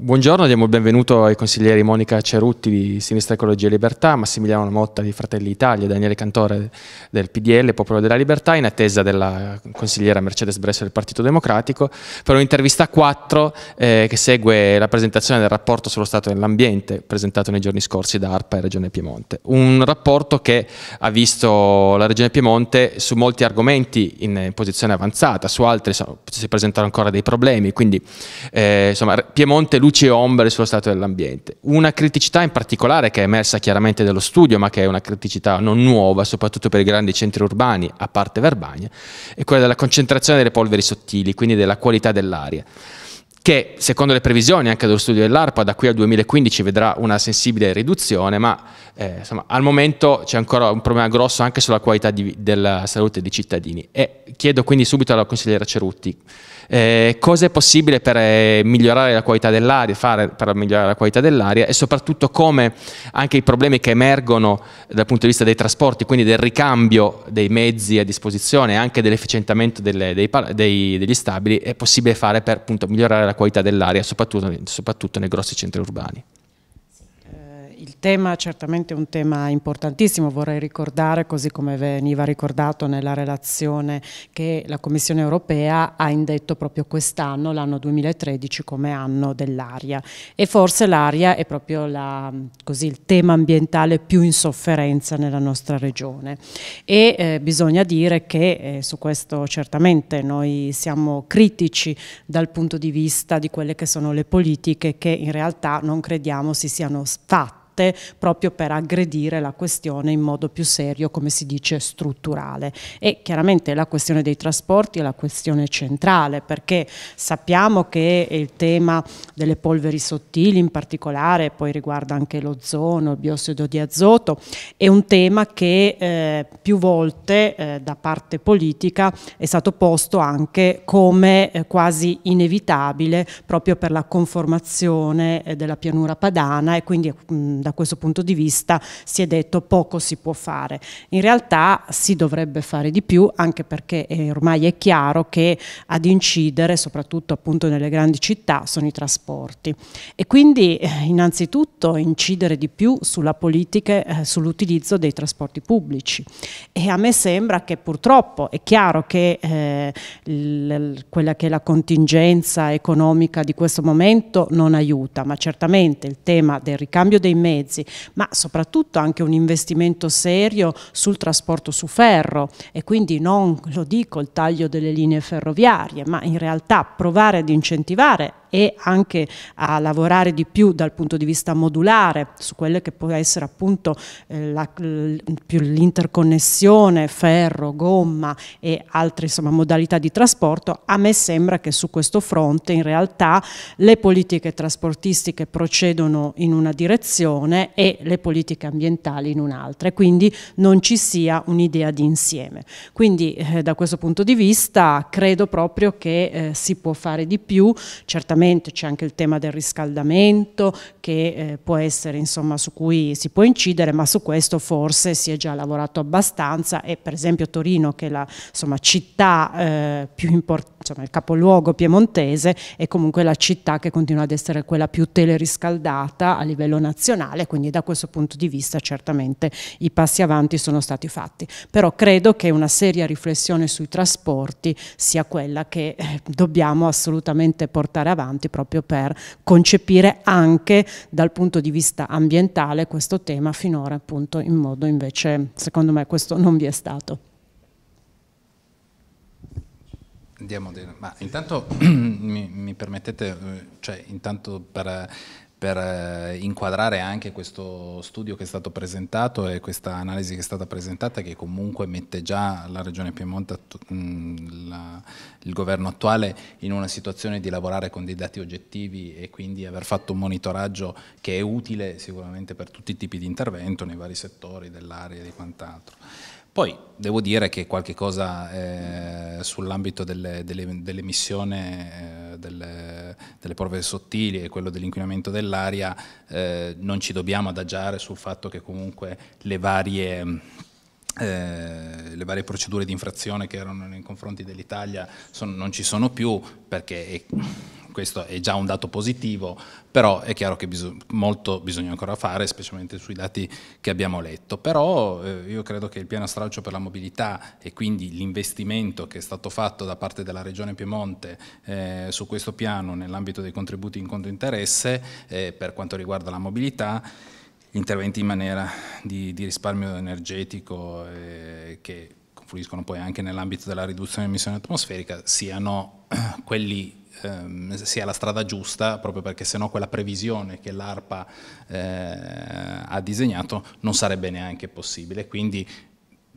Buongiorno, diamo il benvenuto ai consiglieri Monica Cerutti di Sinistra Ecologia e Libertà, Massimiliano Motta di Fratelli Italia, Daniele Cantore del PDL, Popolo della Libertà, in attesa della consigliera Mercedes Bresso del Partito Democratico, per un'intervista a 4 eh, che segue la presentazione del rapporto sullo stato dell'ambiente presentato nei giorni scorsi da ARPA e Regione Piemonte. Un rapporto che ha visto la Regione Piemonte su molti argomenti in posizione avanzata, su altri so, si presentano ancora dei problemi, quindi eh, insomma, Piemonte luci e ombre sullo stato dell'ambiente. Una criticità in particolare che è emersa chiaramente dallo studio, ma che è una criticità non nuova, soprattutto per i grandi centri urbani, a parte Verbania, è quella della concentrazione delle polveri sottili, quindi della qualità dell'aria che secondo le previsioni anche dello studio dell'ARPA da qui al 2015 vedrà una sensibile riduzione, ma eh, insomma, al momento c'è ancora un problema grosso anche sulla qualità di, della salute dei cittadini. E chiedo quindi subito alla consigliera Cerutti eh, cosa è possibile per eh, migliorare la qualità dell'aria, fare per migliorare la qualità dell'aria e soprattutto come anche i problemi che emergono dal punto di vista dei trasporti, quindi del ricambio dei mezzi a disposizione e anche dell'efficientamento delle, dei, dei, degli stabili, è possibile fare per appunto, migliorare la qualità dell'aria, soprattutto, soprattutto nei grossi centri urbani. Il tema è certamente un tema importantissimo, vorrei ricordare, così come veniva ricordato nella relazione che la Commissione europea ha indetto proprio quest'anno, l'anno 2013, come anno dell'aria e forse l'aria è proprio la, così, il tema ambientale più in sofferenza nella nostra regione e eh, bisogna dire che eh, su questo certamente noi siamo critici dal punto di vista di quelle che sono le politiche che in realtà non crediamo si siano fatte fatte proprio per aggredire la questione in modo più serio, come si dice, strutturale. E chiaramente la questione dei trasporti è la questione centrale, perché sappiamo che il tema delle polveri sottili in particolare, poi riguarda anche l'ozono, il biossido di azoto, è un tema che eh, più volte eh, da parte politica è stato posto anche come eh, quasi inevitabile proprio per la conformazione eh, della pianura padana e quindi mh, da questo punto di vista si è detto poco si può fare. In realtà si dovrebbe fare di più anche perché eh, ormai è chiaro che ad incidere, soprattutto appunto nelle grandi città, sono i trasporti. E quindi eh, innanzitutto incidere di più sulla politica, eh, sull'utilizzo dei trasporti pubblici. E a me sembra che purtroppo è chiaro che eh, quella che è la contingenza economica di questo momento non aiuta, ma certamente il tema del ricambio dei mezzi mezzi, ma soprattutto anche un investimento serio sul trasporto su ferro e quindi non, lo dico, il taglio delle linee ferroviarie, ma in realtà provare ad incentivare e anche a lavorare di più dal punto di vista modulare su quelle che può essere appunto eh, l'interconnessione ferro, gomma e altre insomma, modalità di trasporto, a me sembra che su questo fronte in realtà le politiche trasportistiche procedono in una direzione e le politiche ambientali in un'altra e quindi non ci sia un'idea di insieme. Quindi eh, da questo punto di vista credo proprio che eh, si può fare di più, certamente Ovviamente c'è anche il tema del riscaldamento che eh, può essere insomma su cui si può incidere ma su questo forse si è già lavorato abbastanza e per esempio Torino che è la insomma, città eh, più importante insomma, il capoluogo piemontese è comunque la città che continua ad essere quella più teleriscaldata a livello nazionale, quindi da questo punto di vista certamente i passi avanti sono stati fatti. Però credo che una seria riflessione sui trasporti sia quella che eh, dobbiamo assolutamente portare avanti proprio per concepire anche dal punto di vista ambientale questo tema finora appunto in modo invece, secondo me questo non vi è stato. Andiamo bene, ma intanto mi, mi permettete, eh, cioè, intanto per, per, eh, inquadrare anche questo studio che è stato presentato e questa analisi che è stata presentata che comunque mette già la Regione Piemonte, mm, la, il governo attuale, in una situazione di lavorare con dei dati oggettivi e quindi aver fatto un monitoraggio che è utile sicuramente per tutti i tipi di intervento nei vari settori dell'area e di quant'altro. Poi devo dire che qualche cosa eh, sull'ambito dell'emissione delle, delle, eh, delle, delle, prove sottili e quello dell'inquinamento dell'aria eh, non ci dobbiamo adagiare sul fatto che comunque le varie eh, le varie procedure di infrazione che erano nei confronti dell'Italia son, non ci sono più perché è, questo è già un dato positivo, però è chiaro che bisog molto bisogna ancora fare, specialmente sui dati che abbiamo letto. Però eh, io credo che il piano stralcio per la mobilità e quindi l'investimento che è stato fatto da parte della Regione Piemonte eh, su questo piano nell'ambito dei contributi in conto interesse eh, per quanto riguarda la mobilità interventi in maniera di, di risparmio energetico eh, che confluiscono poi anche nell'ambito della riduzione dell'emissione atmosferica siano quelli ehm, sia la strada giusta proprio perché sennò quella previsione che l'ARPA eh, ha disegnato non sarebbe neanche possibile quindi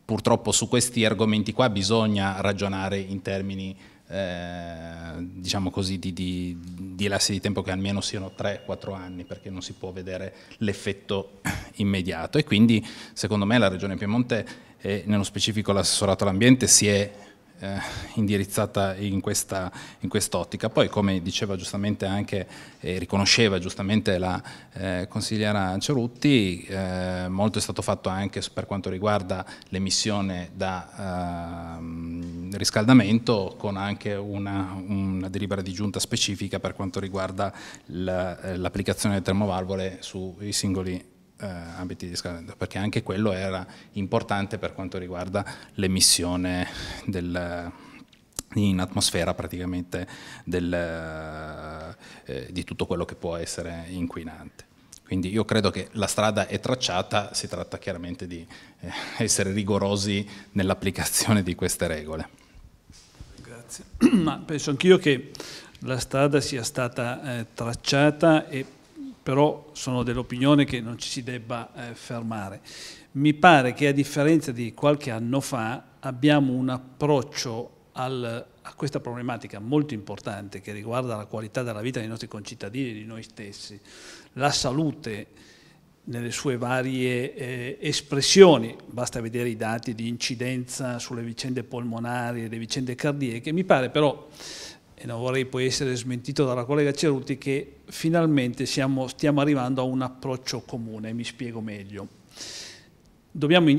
purtroppo su questi argomenti qua bisogna ragionare in termini eh, diciamo così, di, di, di lassi di tempo che almeno siano 3-4 anni, perché non si può vedere l'effetto immediato. E quindi, secondo me, la Regione Piemonte, e nello specifico l'assessorato all'ambiente, si è eh, indirizzata in, questa, in quest'ottica. Poi, come diceva giustamente anche, eh, riconosceva giustamente la eh, consigliera Cerutti, eh, molto è stato fatto anche per quanto riguarda l'emissione da ehm, Ehm, riscaldamento con anche una, una, delibera di giunta specifica per quanto riguarda eh, l'applicazione delle termovalvole sui singoli eh, ambiti di riscaldamento, perché anche quello era importante per quanto riguarda l'emissione in atmosfera praticamente del, eh, eh, di tutto quello che può essere inquinante. Quindi io credo che la strada è tracciata, si tratta chiaramente di eh, essere rigorosi nell'applicazione di queste regole grazie. Ma penso anch'io che la strada sia stata eh, tracciata e però sono dell'opinione che non ci si debba eh, fermare. Mi pare che a differenza di qualche anno fa abbiamo un approccio al, a questa problematica molto importante che riguarda la qualità della vita dei nostri concittadini, e di noi stessi, la salute, nelle sue varie eh, espressioni, basta vedere i dati di incidenza sulle vicende polmonari e le vicende cardiache, mi pare però, e non vorrei poi essere smentito dalla collega Ceruti, che finalmente siamo, stiamo arrivando a un approccio comune, mi spiego meglio. Dobbiamo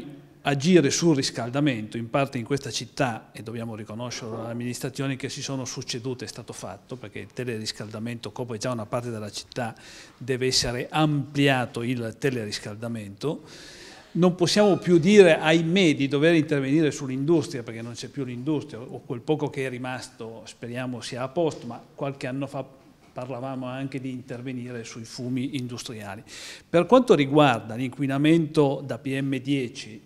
agire sul riscaldamento, in parte in questa città, e dobbiamo riconoscerlo alle amministrazioni che si sono succedute, è stato fatto, perché il teleriscaldamento copre già una parte della città, deve essere ampliato il teleriscaldamento. Non possiamo più dire, ahimè, di dover intervenire sull'industria, perché non c'è più l'industria, o quel poco che è rimasto speriamo sia a posto, ma qualche anno fa parlavamo anche di intervenire sui fumi industriali. Per quanto riguarda l'inquinamento da PM10,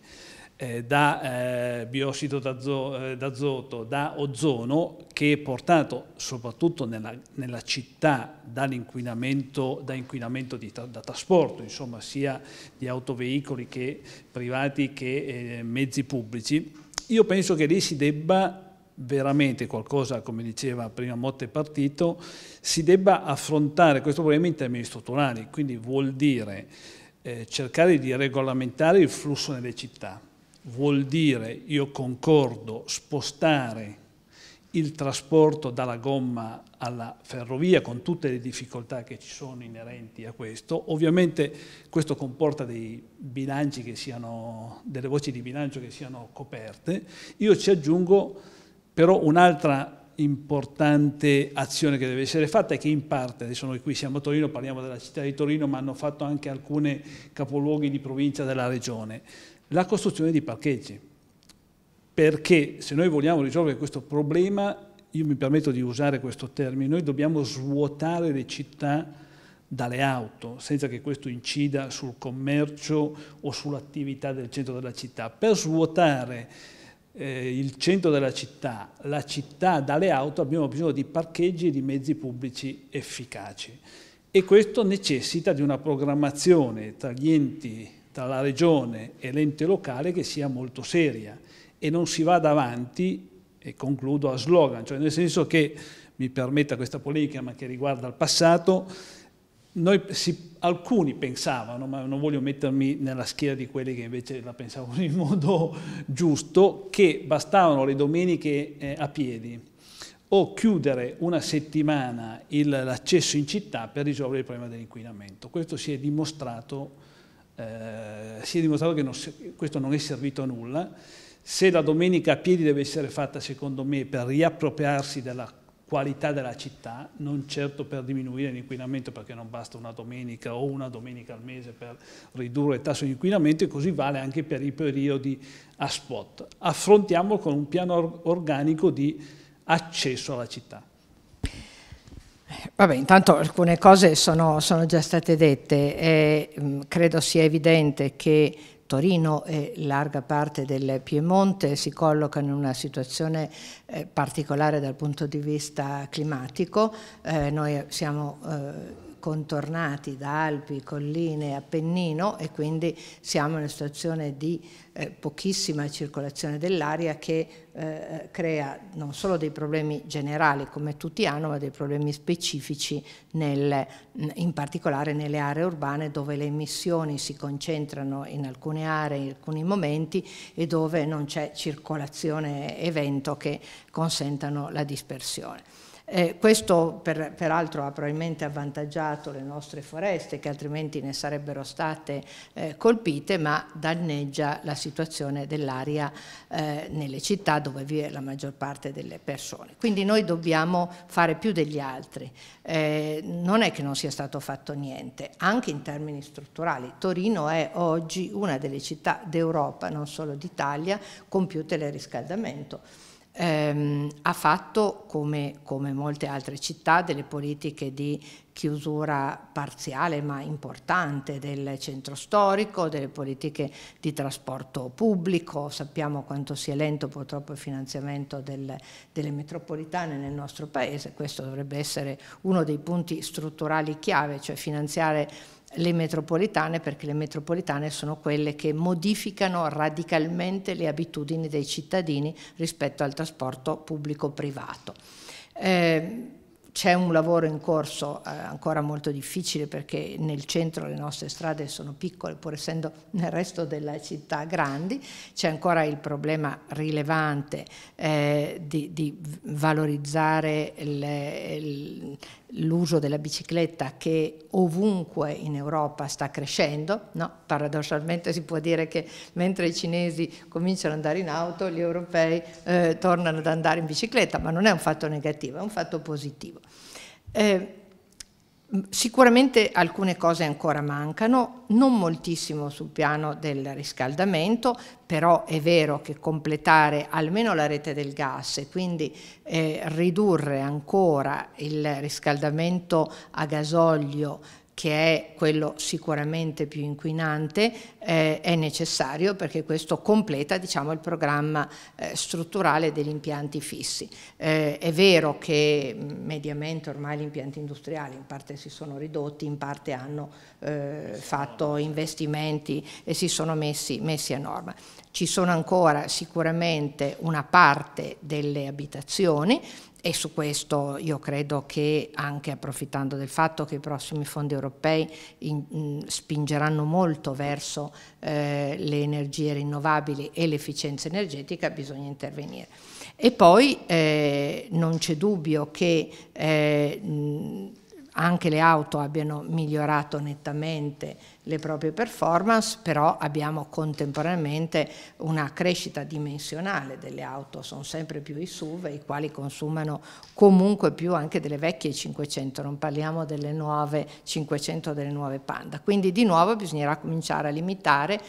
eh, da eh, biossido eh, d'azoto, da ozono, che è portato soprattutto nella, nella città dall'inquinamento, da inquinamento di, da trasporto, insomma sia di autoveicoli che privati che eh, mezzi pubblici, io penso che lì si debba veramente qualcosa, come diceva prima Motte Partito, si debba affrontare questo problema in termini strutturali, quindi vuol dire eh, cercare di regolamentare il flusso nelle città vuol dire, io concordo, spostare il trasporto dalla gomma alla ferrovia con tutte le difficoltà che ci sono inerenti a questo. Ovviamente questo comporta dei bilanci che siano, delle voci di bilancio che siano coperte. Io ci aggiungo però un'altra importante azione che deve essere fatta e che in parte, adesso noi qui siamo a Torino, parliamo della città di Torino, ma hanno fatto anche alcuni capoluoghi di provincia della regione la costruzione di parcheggi. Perché se noi vogliamo risolvere questo problema, io mi permetto di usare questo termine, noi dobbiamo svuotare le città dalle auto, senza che questo incida sul commercio o sull'attività del centro della città. Per svuotare eh, il centro della città, la città dalle auto, abbiamo bisogno di parcheggi e di mezzi pubblici efficaci. E questo necessita di una programmazione tra gli enti tra la regione e l'ente locale che sia molto seria e non si vada avanti, e concludo, a slogan, cioè nel senso che, mi permetta questa polemica ma che riguarda il passato, noi, si, alcuni pensavano, ma non voglio mettermi nella schiera di quelli che invece la pensavano in modo giusto, che bastavano le domeniche eh, a piedi o chiudere una settimana l'accesso in città per risolvere il problema dell'inquinamento. Questo si è dimostrato eh, si è dimostrato che non, questo non è servito a nulla. Se la domenica a piedi deve essere fatta, secondo me, per riappropriarsi della qualità della città, non certo per diminuire l'inquinamento, perché non basta una domenica o una domenica al mese per ridurre il tasso di inquinamento, e così vale anche per i periodi a spot. Affrontiamolo con un piano organico di accesso alla città. Vabbè, intanto alcune cose sono, sono già state dette. Eh, credo sia evidente che Torino e larga parte del Piemonte si collocano in una situazione eh, particolare dal punto di vista climatico. Eh, noi siamo eh, contornati da Alpi, colline, Appennino e quindi siamo in una situazione di eh, pochissima circolazione dell'aria che eh, crea non solo dei problemi generali come tutti hanno ma dei problemi specifici nel, in particolare nelle aree urbane dove le emissioni si concentrano in alcune aree in alcuni momenti e dove non c'è circolazione e vento che consentano la dispersione. Eh, questo per, peraltro ha probabilmente avvantaggiato le nostre foreste che altrimenti ne sarebbero state eh, colpite, ma danneggia la situazione dell'aria eh, nelle città dove vive la maggior parte delle persone. Quindi noi dobbiamo fare più degli altri. Eh, non è che non sia stato fatto niente, anche in termini strutturali. Torino è oggi una delle città d'Europa, non solo d'Italia, con più teleriscaldamento ehm, ha fatto, come, come, molte altre città, delle politiche di chiusura parziale ma importante del centro storico, delle politiche di trasporto pubblico, sappiamo quanto sia lento purtroppo il finanziamento del, delle metropolitane nel nostro paese, questo dovrebbe essere uno dei punti strutturali chiave, cioè finanziare le metropolitane perché le metropolitane sono quelle che modificano radicalmente le abitudini dei cittadini rispetto al trasporto pubblico privato. Eh, c'è un lavoro in corso eh, ancora molto difficile perché nel centro le nostre strade sono piccole, pur essendo nel resto della città grandi, c'è ancora il problema rilevante eh, di, di, valorizzare l'uso della bicicletta che ovunque in Europa sta crescendo, no? paradossalmente si può dire che mentre i cinesi cominciano ad andare in auto, gli europei eh, tornano ad andare in bicicletta, ma non è un fatto negativo, è un fatto positivo. Eh, sicuramente alcune cose ancora mancano, non moltissimo sul piano del riscaldamento, però è vero che completare almeno la rete del gas e quindi eh, ridurre ancora il riscaldamento a gasolio che è quello sicuramente più inquinante, eh, è necessario perché questo completa diciamo, il programma eh, strutturale degli impianti fissi. Eh, è vero che mm, mediamente ormai gli impianti industriali in parte si sono ridotti, in parte hanno eh, fatto investimenti e si sono messi, messi a norma ci sono ancora sicuramente una parte delle abitazioni e su questo io credo che anche approfittando del fatto che i prossimi fondi europei in, mm, spingeranno molto verso eh, le energie rinnovabili e l'efficienza energetica bisogna intervenire. E poi eh, non c'è dubbio che eh, mh, mm, anche le auto abbiano migliorato nettamente le proprie performance, però abbiamo contemporaneamente una crescita dimensionale delle auto, sono sempre più i SUV, i quali consumano comunque più anche delle vecchie 500, non parliamo delle nuove 500 delle nuove Panda. Quindi di nuovo bisognerà cominciare a limitare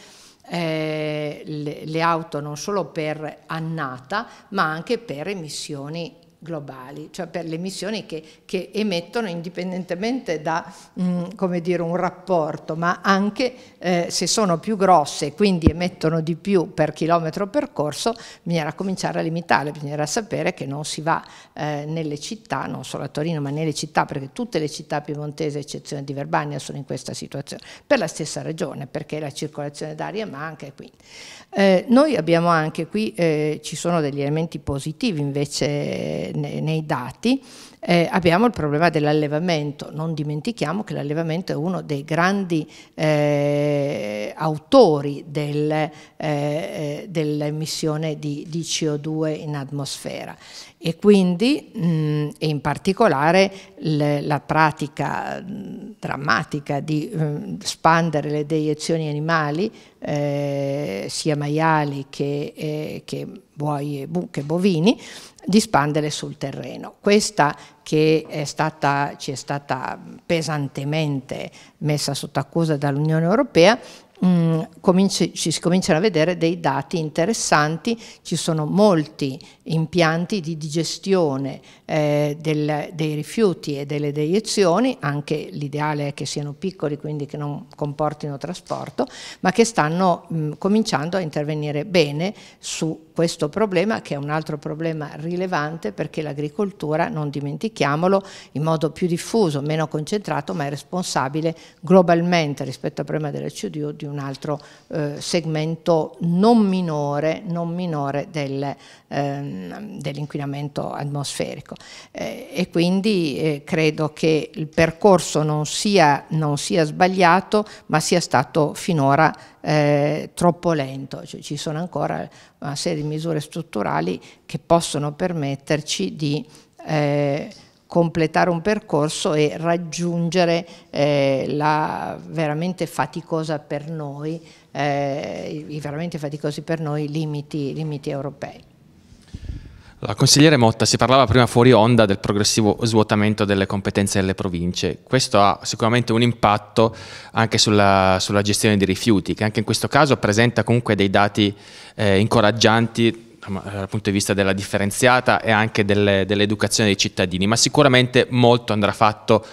eh, le, le, auto non solo per annata ma anche per emissioni globali, cioè per le emissioni che, che emettono indipendentemente da mh, mm, dire, un rapporto, ma anche eh, se sono più grosse e quindi emettono di più per chilometro percorso, bisognerà cominciare a limitare, bisognerà sapere che non si va eh, nelle città, non solo a Torino, ma nelle città, perché tutte le città piemontese, eccezione di Verbania, sono in questa situazione, per la stessa ragione, perché la circolazione d'aria manca e quindi. Eh, noi abbiamo anche qui, eh, ci sono degli elementi positivi invece eh, nei dati, eh, abbiamo il problema dell'allevamento. Non dimentichiamo che l'allevamento è uno dei grandi eh, autori del, eh, eh, dell'emissione di, di, CO2 in atmosfera e quindi mh, mm, e in particolare le, la pratica mh, mm, drammatica di mh, mm, spandere le deiezioni animali eh, sia maiali che, che buoi e bu che bovini di dispanderle sul terreno. Questa che è stata, ci è stata pesantemente messa sotto accusa dall'Unione Europea Mm, cominci, ci si cominciano a vedere dei dati interessanti, ci sono molti impianti di digestione eh, del, dei rifiuti e delle deiezioni, anche l'ideale è che siano piccoli, quindi che non comportino trasporto, ma che stanno mh, mm, cominciando a intervenire bene su questo problema, che è un altro problema rilevante perché l'agricoltura, non dimentichiamolo, in modo più diffuso, meno concentrato, ma è responsabile globalmente rispetto al problema delle CDU di un altro eh, segmento non minore, non minore del, ehm, dell'inquinamento atmosferico. Eh, e quindi eh, credo che il percorso non sia, non sia, sbagliato, ma sia stato finora eh, troppo lento. Cioè, ci sono ancora una serie di misure strutturali che possono permetterci di eh, completare un percorso e raggiungere eh, la veramente faticosa per noi, eh, i veramente faticosi per noi limiti, limiti europei. La consigliere Motta, si parlava prima fuori onda del progressivo svuotamento delle competenze delle province. Questo ha sicuramente un impatto anche sulla, sulla gestione dei rifiuti, che anche in questo caso presenta comunque dei dati eh, incoraggianti eh, dal punto di vista della differenziata e anche delle, dell'educazione dei cittadini, ma sicuramente molto andrà fatto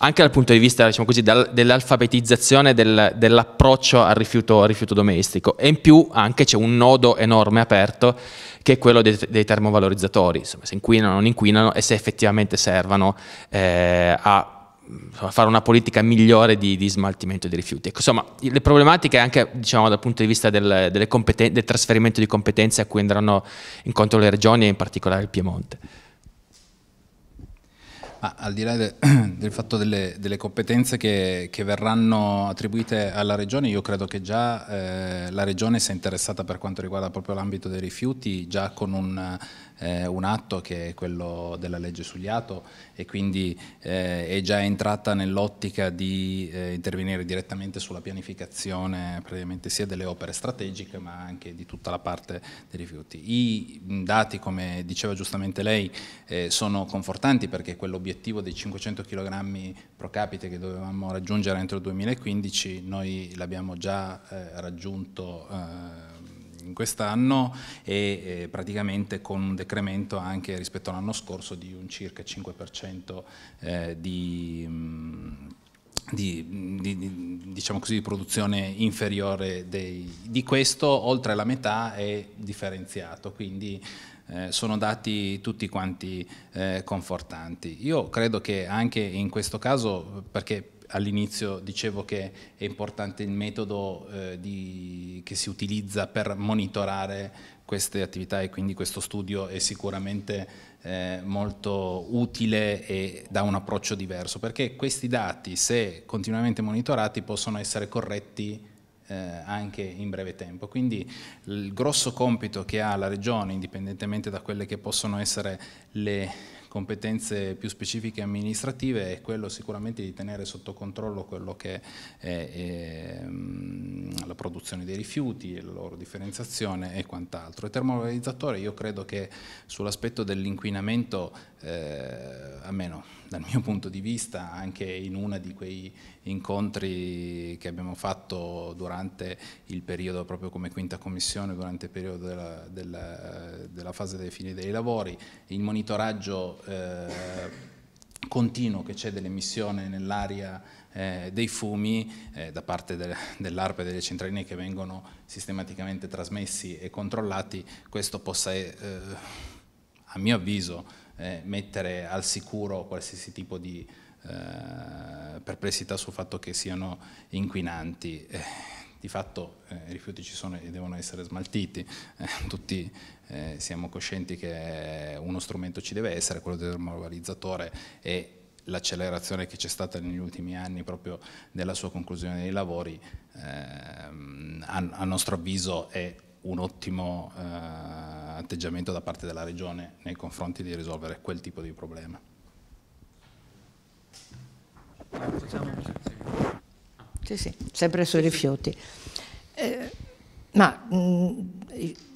anche dal punto di vista diciamo così, dal, dell'alfabetizzazione del, dell'approccio al rifiuto, al rifiuto, domestico e in più anche c'è un nodo enorme aperto che è quello dei, dei termovalorizzatori, Insomma, se inquinano o non inquinano e se effettivamente servono eh, a fare una politica migliore di, di smaltimento dei rifiuti. Ecco, insomma, le problematiche anche diciamo, dal punto di vista del, del, trasferimento di competenze a cui andranno incontro le regioni e in particolare il Piemonte. Ah, al di là de, del fatto delle, delle competenze che, che, verranno attribuite alla Regione, io credo che già eh, la Regione sia interessata per quanto riguarda proprio l'ambito dei rifiuti, già con un eh, un atto che è quello della legge sugli ATO e quindi eh, è già entrata nell'ottica di eh, intervenire direttamente sulla pianificazione praticamente sia delle opere strategiche ma anche di tutta la parte dei rifiuti. I dati, come diceva giustamente lei, eh, sono confortanti perché quell'obiettivo dei 500 kg pro capite che dovevamo raggiungere entro il 2015 noi l'abbiamo già eh, raggiunto eh, in quest'anno e eh, praticamente con un decremento anche rispetto all'anno scorso di un circa 5% eh, mm, di, di, di, diciamo così, di, produzione inferiore dei, di questo, oltre la metà è differenziato, quindi eh, sono dati tutti quanti eh, confortanti. Io credo che anche in questo caso, perché all'inizio dicevo che è importante il metodo eh, di, che si utilizza per monitorare queste attività e quindi questo studio è sicuramente eh, molto utile e dà un approccio diverso perché questi dati se continuamente monitorati possono essere corretti eh, anche in breve tempo. Quindi il grosso compito che ha la Regione, indipendentemente da quelle che possono essere le competenze più specifiche amministrative è quello sicuramente di tenere sotto controllo quello che è, è mm, la produzione dei rifiuti, la loro differenziazione e quant'altro. Il termovalorizzatore io credo che sull'aspetto dell'inquinamento, eh, almeno dal mio punto di vista anche in uno di quei incontri che abbiamo fatto durante il periodo, proprio come quinta commissione, durante il periodo della, della, della fase dei fine dei lavori, il monitoraggio eh, continuo che c'è dell'emissione nell'aria eh, dei fumi eh, da parte de, dell'ARPA e delle centraline che vengono sistematicamente trasmessi e controllati, questo possa, eh, a mio avviso, eh, mettere al sicuro qualsiasi tipo di eh, perplessità sul fatto che siano inquinanti. Eh, di fatto eh, i rifiuti ci sono e devono essere smaltiti, eh, tutti eh, siamo coscienti che uno strumento ci deve essere, quello del termovalorizzatore e l'accelerazione che c'è stata negli ultimi anni proprio della sua conclusione dei lavori ehm, a, a nostro avviso è un ottimo eh, atteggiamento da parte della Regione nei confronti di risolvere quel tipo di problema. Sì, sì, sempre sui rifiuti. Eh, ma mh, mm,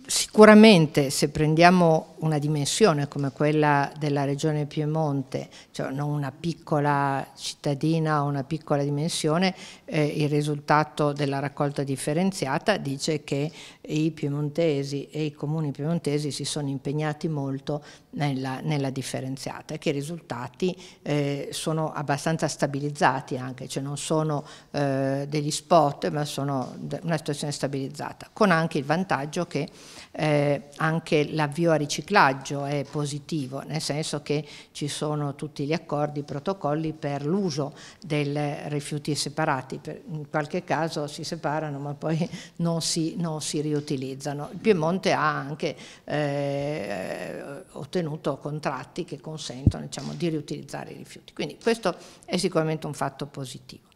sicuramente se prendiamo una dimensione come quella della regione Piemonte, cioè non una piccola cittadina o una piccola dimensione, eh, il risultato della raccolta differenziata dice che i piemontesi e i comuni piemontesi si sono impegnati molto nella, nella differenziata e che i risultati eh, sono abbastanza stabilizzati anche, cioè non sono eh, degli spot ma sono una situazione stabilizzata, con anche il vantaggio che eh, anche l'avvio a riciclaggio riciclaggio è positivo, nel senso che ci sono tutti gli accordi, i protocolli per l'uso dei rifiuti separati, in qualche caso si separano ma poi non si, non si riutilizzano. Il Piemonte ha anche eh, ottenuto contratti che consentono diciamo, di riutilizzare i rifiuti, quindi questo è sicuramente un fatto positivo.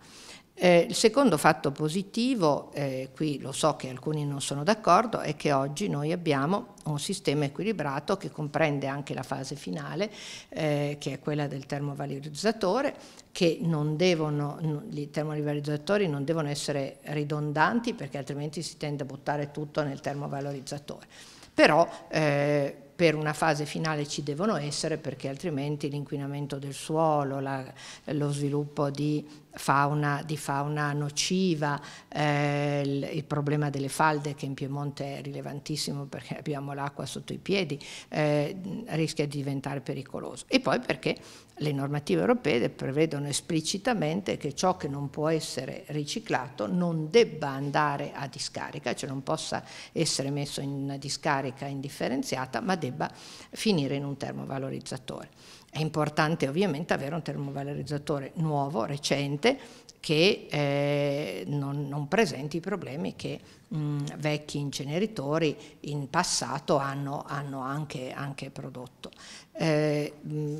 Eh, il secondo fatto positivo, eh, qui lo so che alcuni non sono d'accordo, è che oggi noi abbiamo un sistema equilibrato che comprende anche la fase finale, eh, che è quella del termovalorizzatore, che non devono, i termovalorizzatori non devono essere ridondanti perché altrimenti si tende a buttare tutto nel termovalorizzatore. Però eh, per una fase finale ci devono essere perché altrimenti l'inquinamento del suolo, la, lo sviluppo di fauna, di fauna nociva, eh, il, problema delle falde che in Piemonte è rilevantissimo perché abbiamo l'acqua sotto i piedi, eh, rischia di diventare pericoloso. E poi perché le normative europee prevedono esplicitamente che ciò che non può essere riciclato non debba andare a discarica, cioè non possa essere messo in una discarica indifferenziata, ma debba finire in un termovalorizzatore. È importante ovviamente avere un termovalorizzatore nuovo, recente, che eh, non, non, presenti i problemi che mh, mm, vecchi inceneritori in passato hanno, hanno anche, anche, prodotto. Eh, mh, mm,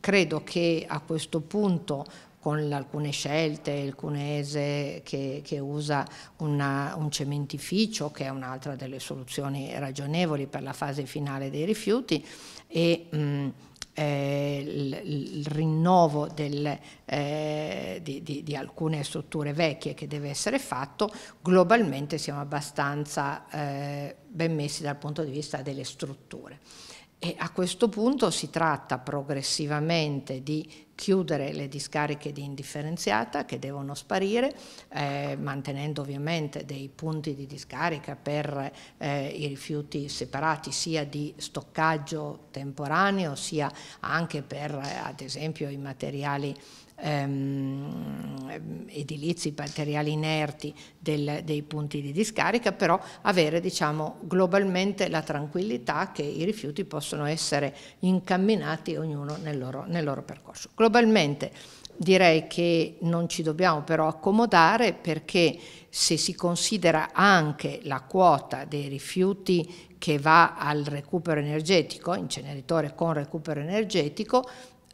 credo che a questo punto con alcune scelte, il cuneese che, che usa una, un cementificio, che è un'altra delle soluzioni ragionevoli per la fase finale dei rifiuti, e, mh, mm, eh, il, il, rinnovo del, eh, di, di, di, alcune strutture vecchie che deve essere fatto, globalmente siamo abbastanza eh, ben messi dal punto di vista delle strutture. E a questo punto si tratta progressivamente di chiudere le discariche di indifferenziata che devono sparire, eh, mantenendo ovviamente dei punti di discarica per eh, i rifiuti separati sia di stoccaggio temporaneo sia anche per eh, ad esempio i materiali ehm, edilizi, materiali inerti del, dei punti di discarica, però avere diciamo, globalmente la tranquillità che i rifiuti possono essere incamminati ognuno nel loro, nel loro percorso. Globalmente direi che non ci dobbiamo però accomodare perché se si considera anche la quota dei rifiuti che va al recupero energetico, inceneritore con recupero energetico,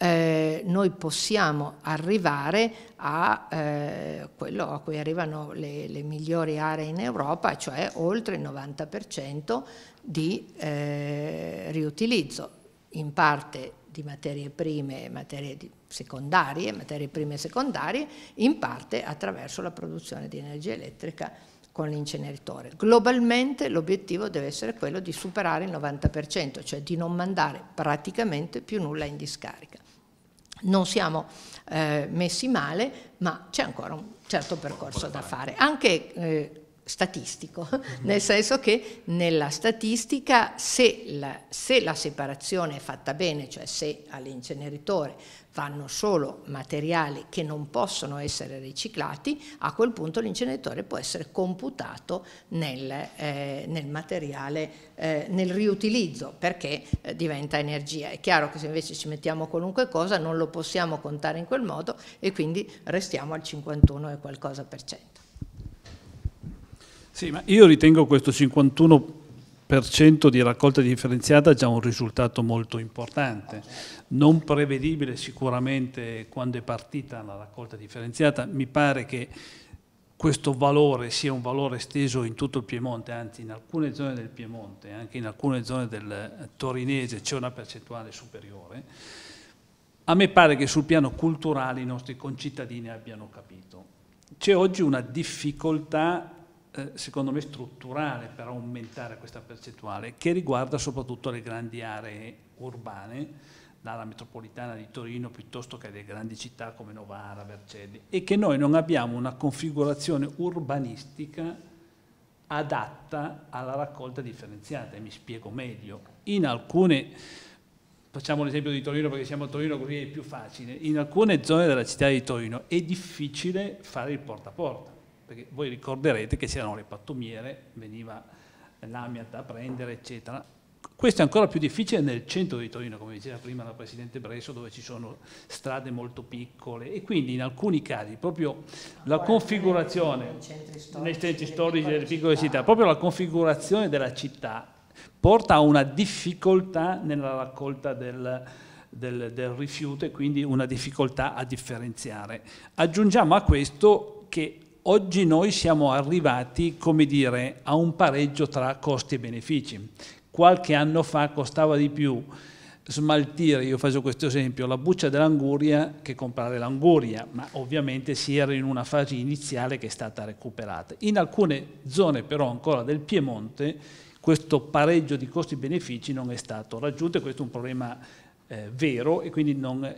eh, noi possiamo arrivare a eh, quello a cui arrivano le, le, migliori aree in Europa, cioè oltre il 90% di eh, riutilizzo, in parte di materie prime, materie di secondarie, materie prime secondarie, in parte attraverso la produzione di energia elettrica con l'inceneritore. Globalmente l'obiettivo deve essere quello di superare il 90%, cioè di non mandare praticamente più nulla in discarica non siamo eh, messi male, ma c'è ancora un certo percorso da fare, anche eh, statistico, mhm. nel senso che nella statistica se la, se la separazione è fatta bene, cioè se all'inceneritore vanno solo materiali che non possono essere riciclati, a quel punto l'inceneritore può essere computato nel, eh, nel materiale, eh, nel riutilizzo, perché eh, diventa energia. È chiaro che se invece ci mettiamo qualunque cosa non lo possiamo contare in quel modo e quindi restiamo al 51 e qualcosa per cento. Sì, ma io ritengo questo 51 di raccolta differenziata è già un risultato molto importante, non prevedibile sicuramente quando è partita la raccolta differenziata, mi pare che questo valore sia un valore esteso in tutto il Piemonte, anzi in alcune zone del Piemonte, anche in alcune zone del torinese c'è una percentuale superiore, a me pare che sul piano culturale i nostri concittadini abbiano capito. C'è oggi una difficoltà eh, secondo me strutturale per aumentare questa percentuale, che riguarda soprattutto le grandi aree urbane, dalla metropolitana di Torino piuttosto che le grandi città come Novara, Vercelli, e che noi non abbiamo una configurazione urbanistica adatta alla raccolta differenziata, e mi spiego meglio. In alcune, facciamo l'esempio di Torino perché siamo a Torino così è più facile, in alcune zone della città di Torino è difficile fare il porta a porta perché voi ricorderete che c'erano le pattumiere, veniva l'Amiat a prendere, eccetera. Questo è ancora più difficile nel centro di Torino, come diceva prima la Presidente Bresso, dove ci sono strade molto piccole e quindi in alcuni casi proprio la Guarda, configurazione nei centri storici, delle, piccole, delle piccole città. città, proprio la configurazione della città porta a una difficoltà nella raccolta del, del, del rifiuto e quindi una difficoltà a differenziare. Aggiungiamo a questo che oggi noi siamo arrivati, come dire, a un pareggio tra costi e benefici. Qualche anno fa costava di più smaltire, io faccio questo esempio, la buccia dell'anguria che comprare l'anguria, ma ovviamente si era in una fase iniziale che è stata recuperata. In alcune zone però ancora del Piemonte questo pareggio di costi-benefici non è stato raggiunto e questo è un problema eh, vero e quindi non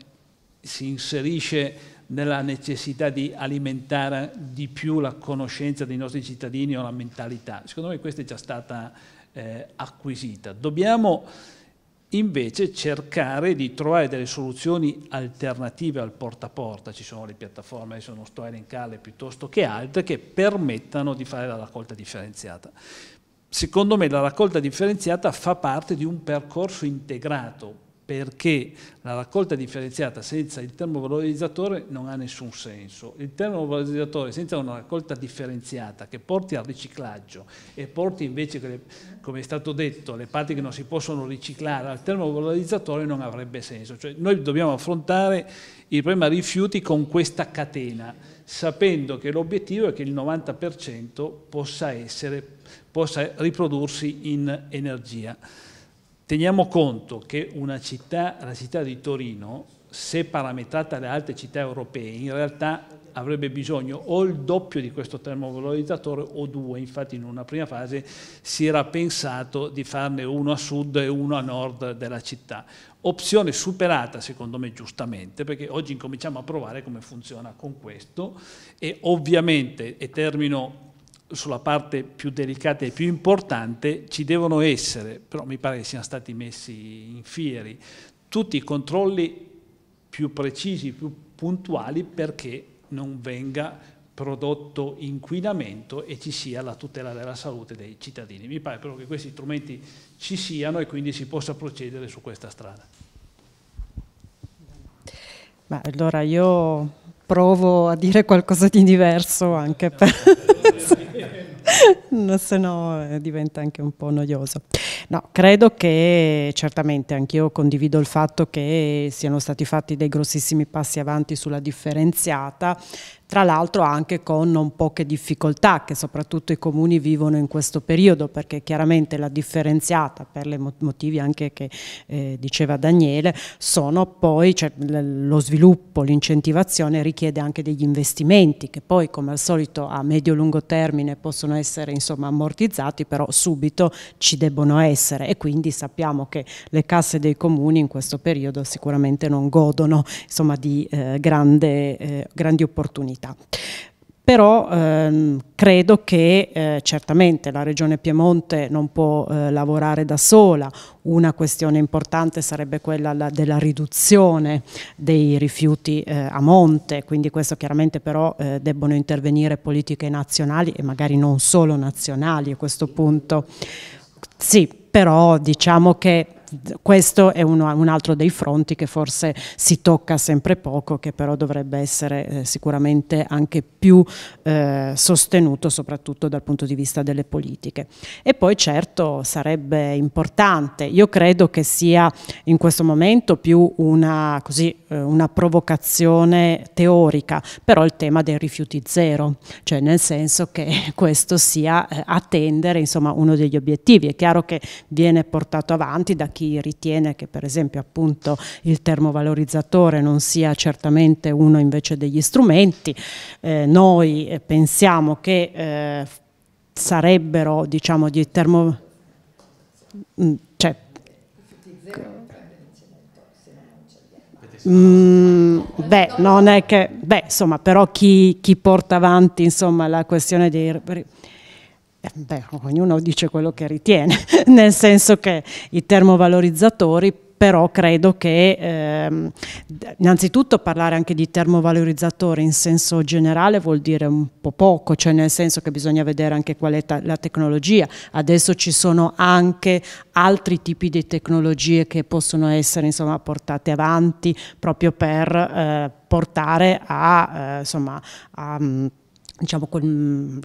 si inserisce nella necessità di alimentare di più la conoscenza dei nostri cittadini o la mentalità. Secondo me questa è già stata eh, acquisita. Dobbiamo invece cercare di trovare delle soluzioni alternative al porta a porta, ci sono le piattaforme, adesso non sto a elencarle piuttosto che altre, che permettano di fare la raccolta differenziata. Secondo me la raccolta differenziata fa parte di un percorso integrato, perché la raccolta differenziata senza il termovalorizzatore non ha nessun senso. Il termovalorizzatore senza una raccolta differenziata che porti al riciclaggio e porti invece, come è stato detto, le parti che non si possono riciclare al termovalorizzatore non avrebbe senso. Cioè noi dobbiamo affrontare il problema rifiuti con questa catena, sapendo che l'obiettivo è che il 90% possa, essere, possa riprodursi in energia. Teniamo conto che una città, la città di Torino, se parametrata alle altre città europee, in realtà avrebbe bisogno o il doppio di questo termovalorizzatore o due, infatti in una prima fase si era pensato di farne uno a sud e uno a nord della città. Opzione superata secondo me giustamente perché oggi incominciamo a provare come funziona con questo e ovviamente, e termino sulla parte più delicata e più importante ci devono essere, però mi pare che siano stati messi in fieri, tutti i controlli più precisi, più puntuali perché non venga prodotto inquinamento e ci sia la tutela della salute dei cittadini. Mi pare però che questi strumenti ci siano e quindi si possa procedere su questa strada. Beh, allora io provo a dire qualcosa di diverso anche per... no, se no eh, diventa anche un po' noioso. No, credo che certamente anch'io condivido il fatto che siano stati fatti dei grossissimi passi avanti sulla differenziata, tra l'altro anche con non poche difficoltà che soprattutto i comuni vivono in questo periodo, perché chiaramente la differenziata, per i motivi anche che eh, diceva Daniele, sono poi cioè, lo sviluppo, l'incentivazione richiede anche degli investimenti che poi come al solito a medio-lungo termine possono essere insomma, ammortizzati, però subito ci debbono essere e quindi sappiamo che le casse dei comuni in questo periodo sicuramente non godono insomma, di eh, grande, eh, grandi opportunità realtà. Però ehm, credo che eh, certamente la Regione Piemonte non può eh, lavorare da sola, una questione importante sarebbe quella la, della riduzione dei rifiuti eh, a monte, quindi questo chiaramente però eh, debbono intervenire politiche nazionali e magari non solo nazionali a questo punto. Sì, però diciamo che questo è uno, un altro dei fronti che forse si tocca sempre poco, che però dovrebbe essere eh, sicuramente anche più eh, sostenuto, soprattutto dal punto di vista delle politiche. E poi certo sarebbe importante, io credo che sia in questo momento più una, così, eh, una provocazione teorica, però il tema dei rifiuti zero, cioè nel senso che questo sia eh, attendere insomma, uno degli obiettivi. È chiaro che viene portato avanti da chi chi ritiene che per esempio appunto il termovalorizzatore non sia certamente uno invece degli strumenti, eh, noi eh, pensiamo che eh, sarebbero diciamo di termo... Mm, cioè, Mm, beh, non è che, beh, insomma, però chi, chi porta avanti insomma, la questione dei Beh, ognuno dice quello che ritiene, nel senso che i termovalorizzatori però credo che ehm, innanzitutto parlare anche di termovalorizzatori in senso generale vuol dire un po' poco, cioè nel senso che bisogna vedere anche qual è la tecnologia. Adesso ci sono anche altri tipi di tecnologie che possono essere insomma, portate avanti proprio per eh, portare a, eh, insomma, a mm, diciamo, mm,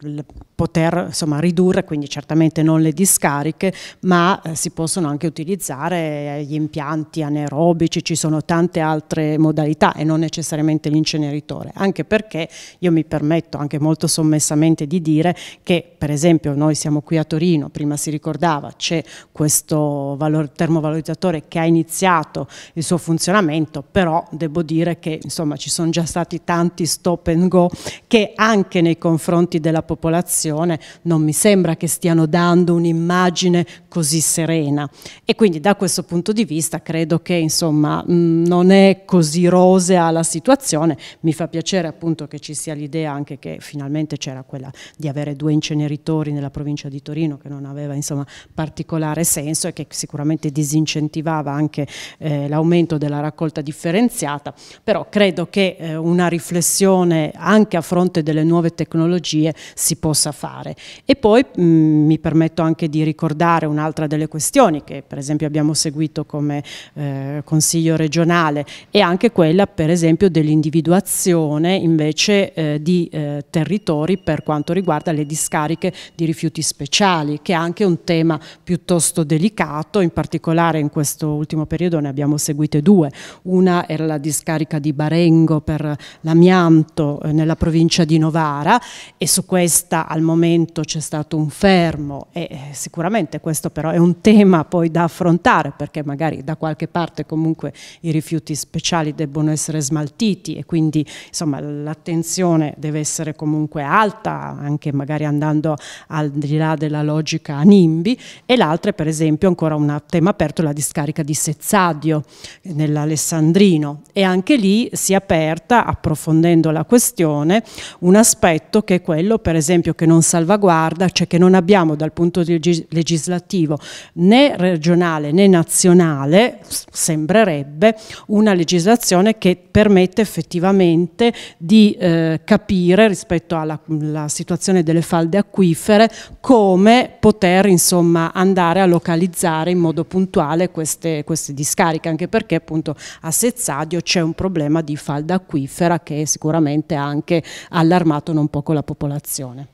poter insomma, ridurre, quindi certamente non le discariche, ma eh, si possono anche utilizzare eh, gli impianti anaerobici, ci sono tante altre modalità e non necessariamente l'inceneritore, anche perché io mi permetto anche molto sommessamente di dire che per esempio noi siamo qui a Torino, prima si ricordava c'è questo valor, termovalorizzatore che ha iniziato il suo funzionamento, però devo dire che insomma, ci sono già stati tanti stop and go che anche nei confronti della popolazione non mi sembra che stiano dando un'immagine così serena e quindi da questo punto di vista credo che insomma mm, non è così rosea la situazione, mi fa piacere appunto che ci sia l'idea anche che finalmente c'era quella di avere due inceneritori nella provincia di Torino che non aveva insomma particolare senso e che sicuramente disincentivava anche eh, l'aumento della raccolta differenziata, però credo che eh, una riflessione anche a fronte delle nuove tecnologie si possa fare. E poi mh, mi permetto anche di ricordare un'altra delle questioni che per esempio abbiamo seguito come eh, Consiglio regionale e anche quella per esempio dell'individuazione invece eh, di eh, territori per quanto riguarda le discariche di rifiuti speciali che è anche un tema piuttosto delicato, in particolare in questo ultimo periodo ne abbiamo seguite due, una era la discarica di Barengo per l'amianto eh, nella provincia di Novara chiara e su questa al momento c'è stato un fermo e eh, sicuramente questo però è un tema poi da affrontare perché magari da qualche parte comunque i rifiuti speciali debbono essere smaltiti e quindi insomma l'attenzione deve essere comunque alta anche magari andando al di là della logica a NIMBY e l'altra è per esempio ancora un tema aperto la discarica di Sezzadio eh, nell'Alessandrino e anche lì si è aperta approfondendo la questione un aspetto aspetto che è quello per esempio che non salvaguarda, cioè che non abbiamo dal punto di legislativo né regionale né nazionale, sembrerebbe, una legislazione che permette effettivamente di eh, capire rispetto alla situazione delle falde acquifere come poter insomma andare a localizzare in modo puntuale queste, queste discariche, anche perché appunto a Sezzadio c'è un problema di falda acquifera che sicuramente ha anche allarmato condividono un po' con la popolazione.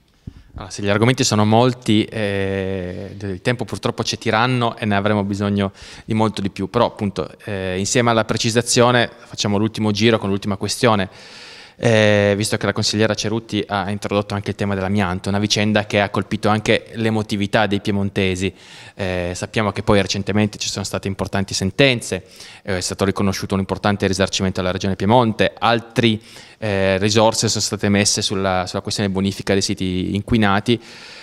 Allora, ah, se gli argomenti sono molti, eh, il tempo purtroppo c'è tiranno e ne avremo bisogno di molto di più, però appunto eh, insieme alla precisazione facciamo l'ultimo giro con l'ultima questione eh, visto che la consigliera Cerutti ha introdotto anche il tema dell'amianto, una vicenda che ha colpito anche l'emotività dei piemontesi. Eh, sappiamo che poi recentemente ci sono state importanti sentenze, eh, è stato riconosciuto un importante risarcimento alla Regione Piemonte, altre eh, risorse sono state messe sulla, sulla questione bonifica dei siti inquinati.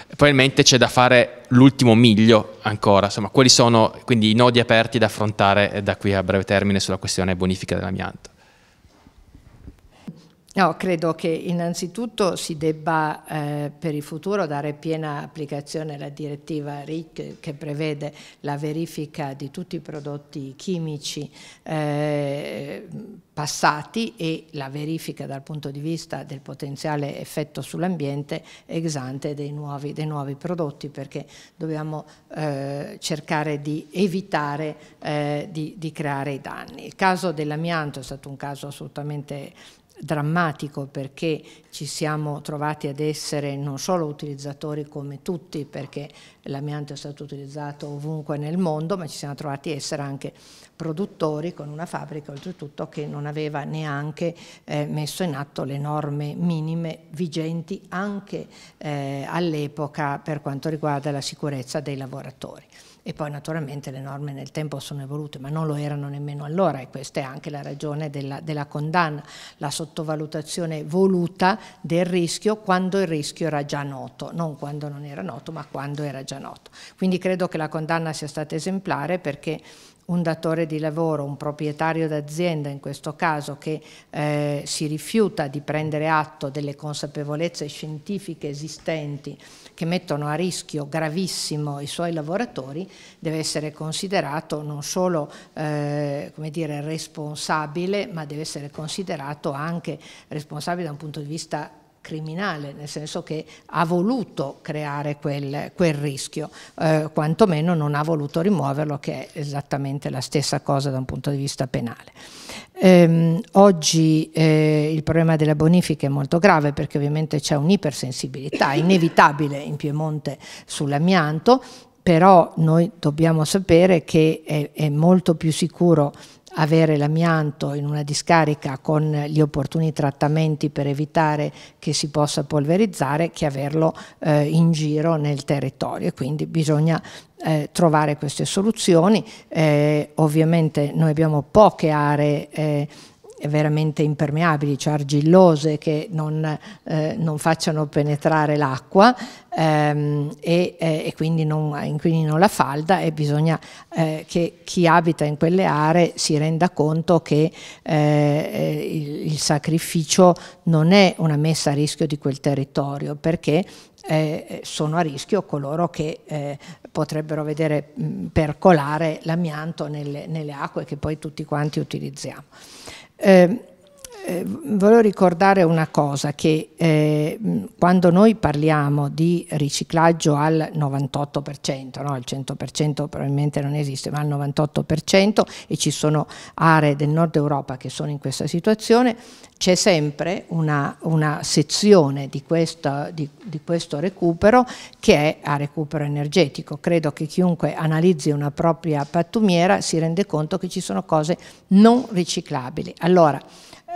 Probabilmente c'è da fare l'ultimo miglio ancora, insomma, quali sono quindi i nodi aperti da affrontare da qui a breve termine sulla questione bonifica dell'amianto? No, credo che innanzitutto si debba eh, per il futuro dare piena applicazione alla direttiva RIC che prevede la verifica di tutti i prodotti chimici eh, passati e la verifica dal punto di vista del potenziale effetto sull'ambiente ex ante dei nuovi, dei nuovi, prodotti perché dobbiamo eh, cercare di evitare eh, di, di creare i danni. Il caso dell'amianto è stato un caso assolutamente drammatico perché ci siamo trovati ad essere non solo utilizzatori come tutti perché l'amianto è stato utilizzato ovunque nel mondo ma ci siamo trovati ad essere anche produttori con una fabbrica oltretutto che non aveva neanche eh, messo in atto le norme minime vigenti anche eh, all'epoca per quanto riguarda la sicurezza dei lavoratori e poi naturalmente le norme nel tempo sono evolute, ma non lo erano nemmeno allora e questa è anche la ragione della, della, condanna, la sottovalutazione voluta del rischio quando il rischio era già noto, non quando non era noto, ma quando era già noto. Quindi credo che la condanna sia stata esemplare perché un datore di lavoro, un proprietario d'azienda in questo caso che eh, si rifiuta di prendere atto delle consapevolezze scientifiche esistenti che mettono a rischio gravissimo i suoi lavoratori, deve essere considerato non solo eh, dire, responsabile, ma deve essere considerato anche responsabile da un punto di vista criminale, nel senso che ha voluto creare quel, quel rischio, eh, quantomeno non ha voluto rimuoverlo, che è esattamente la stessa cosa da un punto di vista penale. Ehm, oggi eh, il problema della bonifica è molto grave perché ovviamente c'è un'ipersensibilità inevitabile in Piemonte sull'amianto, però noi dobbiamo sapere che è, è molto più sicuro avere l'amianto in una discarica con gli opportuni trattamenti per evitare che si possa polverizzare che averlo eh, in giro nel territorio e quindi bisogna eh, trovare queste soluzioni. Eh, ovviamente noi abbiamo poche aree eh, veramente impermeabili, cioè argillose, che non, eh, non facciano penetrare l'acqua ehm, e, eh, e quindi non inquinino la falda e bisogna eh, che chi abita in quelle aree si renda conto che eh, eh, il, il sacrificio non è una messa a rischio di quel territorio perché eh, sono a rischio coloro che eh, potrebbero vedere percolare l'amianto nelle, nelle acque che poi tutti quanti utilizziamo. Um, Eh, volevo ricordare una cosa, che eh, quando noi parliamo di riciclaggio al 98%, no? il 100% probabilmente non esiste, ma al 98% e ci sono aree del nord Europa che sono in questa situazione, c'è sempre una, una sezione di, questa, di, di questo recupero che è a recupero energetico. Credo che chiunque analizzi una propria pattumiera si rende conto che ci sono cose non riciclabili. Allora,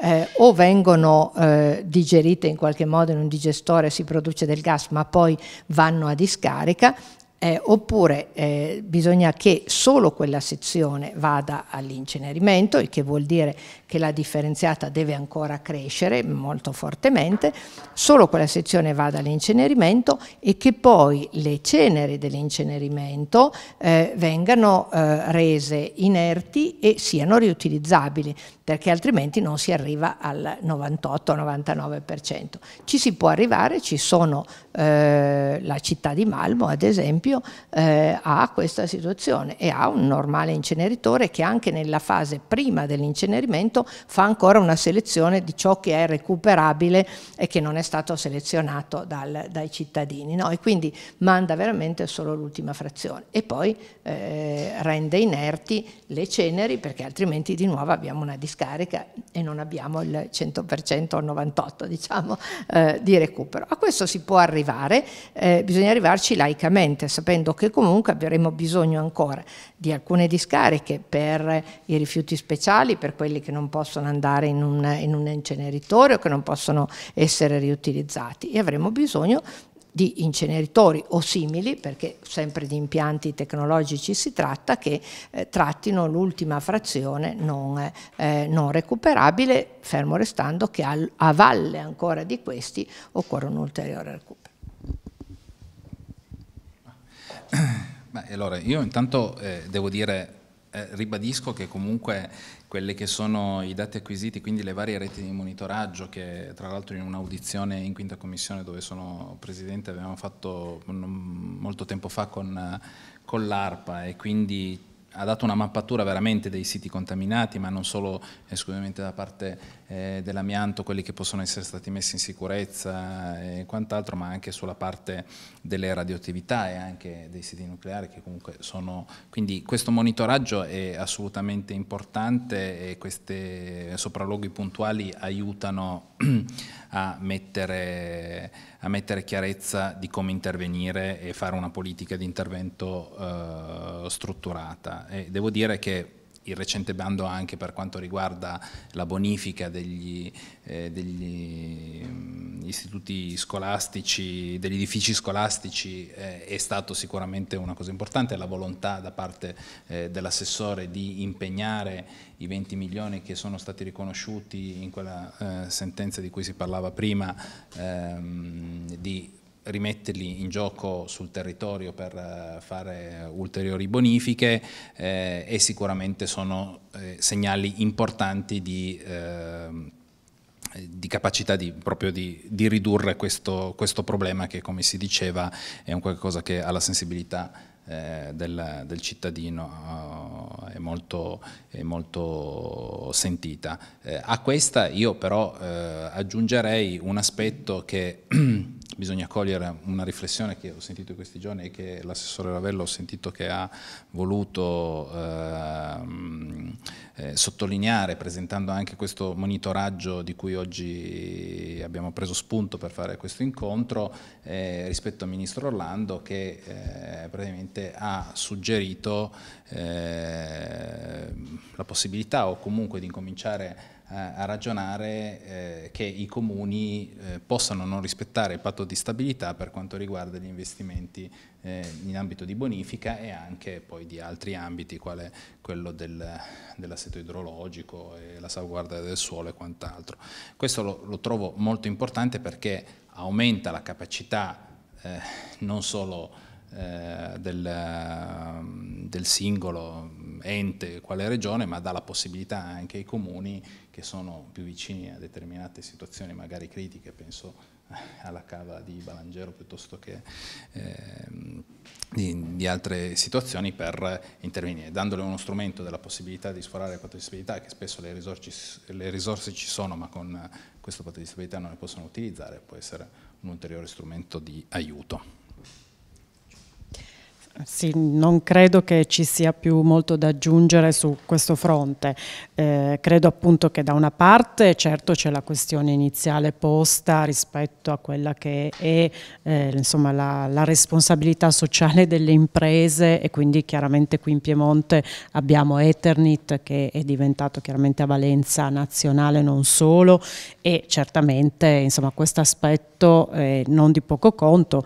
eh, o vengono eh, digerite in qualche modo in un digestore, si produce del gas, ma poi vanno a discarica, eh, oppure eh, bisogna che solo quella sezione vada all'incenerimento, il che vuol dire che la differenziata deve ancora crescere molto fortemente, solo quella sezione vada all'incenerimento e che poi le ceneri dell'incenerimento eh, vengano eh, rese inerti e siano riutilizzabili, perché altrimenti non si arriva al 98-99%. Ci si può arrivare, ci sono eh, la città di Malmo ad esempio eh, ha questa situazione e ha un normale inceneritore che anche nella fase prima dell'incenerimento fa ancora una selezione di ciò che è recuperabile e che non è stato selezionato dal, dai cittadini no? e quindi manda veramente solo l'ultima frazione e poi eh, rende inerti le ceneri perché altrimenti di nuovo abbiamo una distanza scarica e non abbiamo il 100% o il 98% diciamo, eh, di recupero. A questo si può arrivare, eh, bisogna arrivarci laicamente, sapendo che comunque avremo bisogno ancora di alcune discariche per i rifiuti speciali, per quelli che non possono andare in un, in un inceneritore o che non possono essere riutilizzati e avremo bisogno di inceneritori o simili, perché sempre di impianti tecnologici si tratta, che eh, trattino l'ultima frazione non, eh, eh, non, recuperabile, fermo restando che al, a valle ancora di questi occorre un ulteriore recupero. Beh, allora, io intanto eh, devo dire, eh, ribadisco che comunque quelli che sono i dati acquisiti, quindi le varie reti di monitoraggio che tra l'altro in un'audizione in quinta commissione dove sono presidente abbiamo fatto molto tempo fa con, con l'ARPA e quindi ha dato una mappatura veramente dei siti contaminati, ma non solo esclusivamente da parte eh, dell'amianto, quelli che possono essere stati messi in sicurezza e quant'altro, ma anche sulla parte delle radioattività e anche dei siti nucleari che comunque sono... Quindi questo monitoraggio è assolutamente importante e questi sopralluoghi puntuali aiutano a mettere, a mettere, chiarezza di come intervenire e fare una politica di intervento eh, strutturata. E devo dire che il recente bando anche per quanto riguarda la bonifica degli, eh, degli mm, istituti scolastici, degli edifici scolastici eh, è stato sicuramente una cosa importante, la volontà da parte eh, dell'assessore di impegnare i 20 milioni che sono stati riconosciuti in quella eh, sentenza di cui si parlava prima, ehm, di rimetterli in gioco sul territorio per eh, fare ulteriori bonifiche eh, e sicuramente sono eh, segnali importanti di, eh, di capacità di, proprio di, di ridurre questo, questo, problema che come si diceva è un qualcosa che alla sensibilità eh, del, del, cittadino eh, è, molto, è, molto, sentita. Eh, a questa io però eh, aggiungerei un aspetto che bisogna cogliere, una riflessione che ho sentito in questi giorni e che l'assessore Ravello ho sentito che ha voluto ehm, eh, sottolineare presentando anche questo monitoraggio di cui oggi abbiamo preso spunto per fare questo incontro eh, rispetto al Ministro Orlando che praticamente Presidente ha suggerito eh, la possibilità o comunque di incominciare a, ragionare eh, che i comuni eh, possano non rispettare il patto di stabilità per quanto riguarda gli investimenti eh, in ambito di bonifica e anche poi di altri ambiti, quale quello del, dell'assetto idrologico e la salvaguardia del suolo e quant'altro. Questo lo, lo trovo molto importante perché aumenta la capacità eh, non solo eh, del, ehm, del, singolo ente, quale regione, ma dà la possibilità anche ai comuni che sono più vicini a determinate situazioni magari critiche, penso alla cava di Balangero piuttosto che eh, di, di, altre situazioni per intervenire, dandole uno strumento della possibilità di sforare il patto di stabilità che spesso le risorse, le risorse ci sono ma con questo patto di stabilità non le possono utilizzare, può essere un ulteriore strumento di aiuto. Sì, non credo che ci sia più molto da aggiungere su questo fronte. Eh, credo appunto che da una parte certo c'è la questione iniziale posta rispetto a quella che è eh, insomma, la, la, responsabilità sociale delle imprese e quindi chiaramente qui in Piemonte abbiamo Eternit che è diventato chiaramente a valenza nazionale non solo e certamente insomma, questo aspetto eh, non di poco conto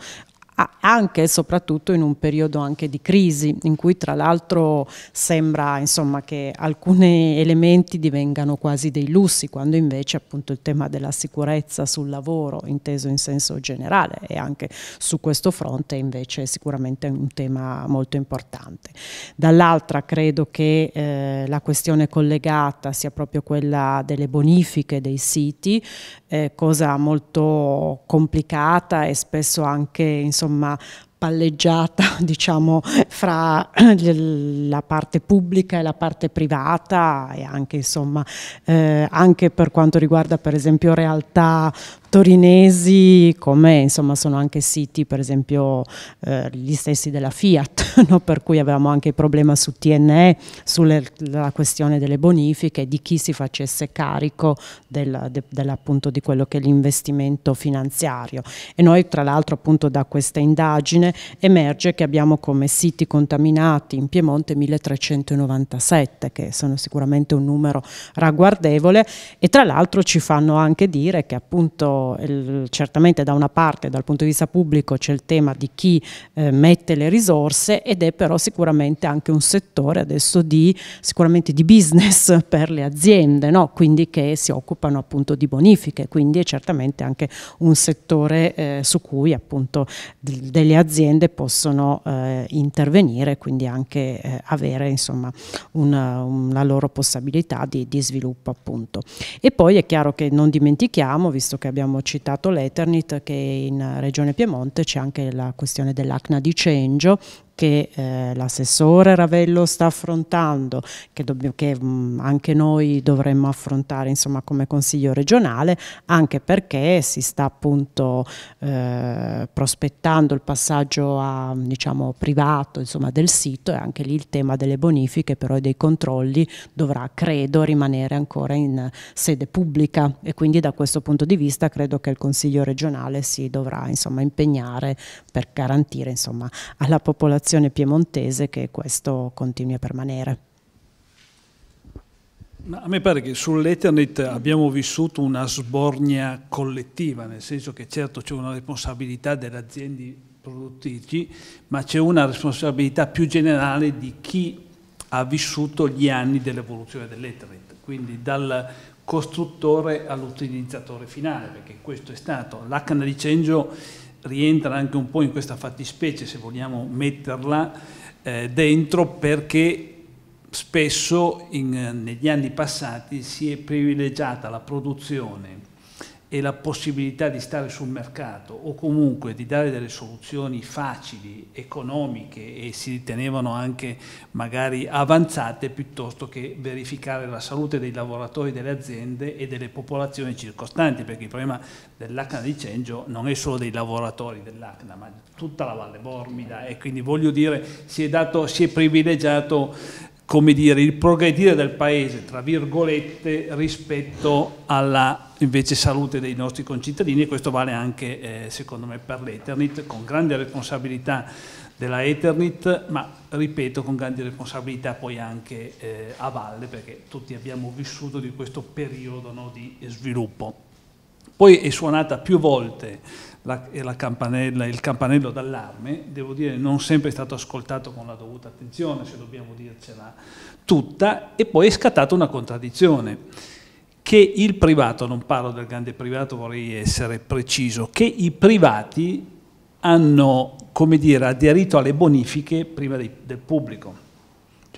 Ah, anche e soprattutto in un periodo anche di crisi, in cui tra l'altro sembra insomma, che alcuni elementi divengano quasi dei lussi, quando invece appunto il tema della sicurezza sul lavoro, inteso in senso generale e anche su questo fronte invece è sicuramente un tema molto importante. Dall'altra credo che eh, la questione collegata sia proprio quella delle bonifiche dei siti, eh, cosa molto complicata e spesso anche insomma palleggiata diciamo fra la parte pubblica e la parte privata e anche insomma eh, anche per quanto riguarda per esempio realtà torinesi come insomma sono anche siti per esempio eh, gli stessi della Fiat no? per cui avevamo anche il problema su TNE sulla questione delle bonifiche di chi si facesse carico del, de, dell'appunto di quello che è l'investimento finanziario e noi tra l'altro appunto da questa indagine emerge che abbiamo come siti contaminati in Piemonte 1397 che sono sicuramente un numero ragguardevole e tra l'altro ci fanno anche dire che appunto il, certamente da una parte dal punto di vista pubblico c'è il tema di chi eh, mette le risorse ed è però sicuramente anche un settore adesso di, sicuramente di business per le aziende, no? quindi che si occupano appunto di bonifiche, quindi è certamente anche un settore eh, su cui appunto delle aziende possono eh, intervenire, quindi anche eh, avere insomma una, una loro possibilità di, di sviluppo appunto. E poi è chiaro che non dimentichiamo, visto che abbiamo abbiamo citato l'Eternit che in Regione Piemonte c'è anche la questione dell'ACNA di Cengio che eh, l'assessore Ravello sta affrontando, che, che mh, mm, anche noi dovremmo affrontare insomma, come Consiglio regionale, anche perché si sta appunto eh, prospettando il passaggio a, diciamo, privato insomma, del sito e anche lì il tema delle bonifiche però e dei controlli dovrà, credo, rimanere ancora in sede pubblica e quindi da questo punto di vista credo che il Consiglio regionale si dovrà insomma, impegnare per garantire insomma, alla popolazione dell'azione piemontese che questo continui a permanere. a me pare che sull'Ethernet abbiamo vissuto una sbornia collettiva, nel senso che certo c'è una responsabilità delle aziende produttrici, ma c'è una responsabilità più generale di chi ha vissuto gli anni dell'evoluzione dell'Ethernet, quindi dal costruttore all'utilizzatore finale, perché questo è stato. L'Acna di rientra anche un po' in questa fattispecie, se vogliamo metterla eh, dentro, perché spesso in, eh, negli anni passati si è privilegiata la produzione e la possibilità di stare sul mercato o comunque di dare delle soluzioni facili, economiche e si ritenevano anche magari avanzate piuttosto che verificare la salute dei lavoratori delle aziende e delle popolazioni circostanti, perché il problema dell'ACNA di Cengio non è solo dei lavoratori dell'ACNA, ma tutta la Valle Bormida e quindi voglio dire si è, dato, si è privilegiato come dire, il progredire del paese, tra virgolette, rispetto alla invece, salute dei nostri concittadini e questo vale anche, eh, secondo me, per l'Eternit, con grande responsabilità della Eternit, ma ripeto, con grandi responsabilità poi anche eh, a valle, perché tutti abbiamo vissuto di questo periodo no, di sviluppo. Poi è suonata più volte la, la il campanello d'allarme, devo dire, non sempre è stato ascoltato con la dovuta attenzione, se dobbiamo dircela tutta, e poi è scattata una contraddizione che il privato, non parlo del grande privato, vorrei essere preciso, che i privati hanno, come dire, aderito alle bonifiche prima del pubblico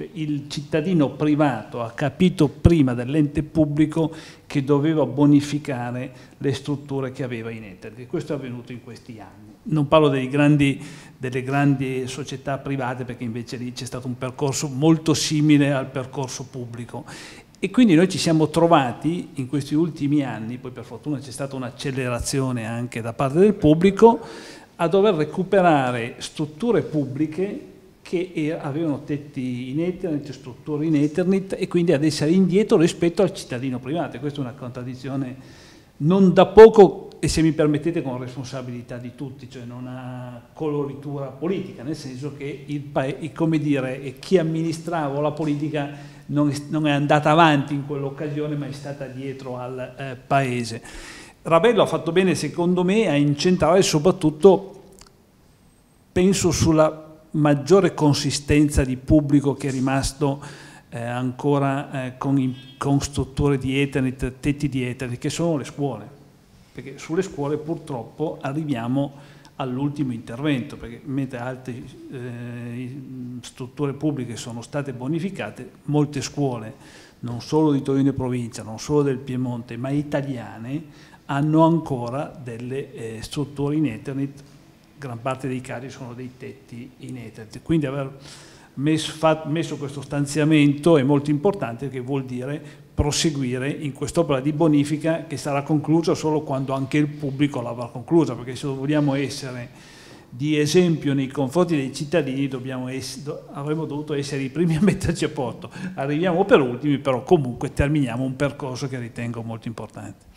cioè, il cittadino privato ha capito prima dell'ente pubblico che doveva bonificare le strutture che aveva in Ether. Questo è avvenuto in questi anni. Non parlo grandi, delle grandi società private perché invece lì c'è stato un percorso molto simile al percorso pubblico. E quindi noi ci siamo trovati in questi ultimi anni, poi per fortuna c'è stata un'accelerazione anche da parte del pubblico, a dover recuperare strutture pubbliche che eh, avevano tetti in Ethernet, strutture in Ethernet e quindi ad essere indietro rispetto al cittadino privato. Questa è una contraddizione non da poco e se mi permettete con responsabilità di tutti, cioè non ha coloritura politica, nel senso che il, come dire, chi amministrava la politica non è, andata avanti in quell'occasione ma è stata dietro al eh, paese. Rabello ha fatto bene secondo me a incentrare soprattutto, penso sulla maggiore consistenza di pubblico che è rimasto eh, ancora eh, con, in, con, strutture di Ethernet, tetti di Ethernet, che sono le scuole, perché sulle scuole purtroppo arriviamo all'ultimo intervento, perché mentre altre eh, strutture pubbliche sono state bonificate, molte scuole, non solo di Torino e provincia, non solo del Piemonte, ma italiane, hanno ancora delle eh, strutture in Ethernet gran parte dei casi sono dei tetti in Ethernet. Quindi aver messo, fatto, messo questo stanziamento è molto importante perché vuol dire proseguire in quest'opera di bonifica che sarà conclusa solo quando anche il pubblico l'avrà conclusa, perché se vogliamo essere di esempio nei confronti dei cittadini essere, avremmo dovuto essere i primi a metterci a porto. Arriviamo per ultimi, però comunque terminiamo un percorso che ritengo molto importante.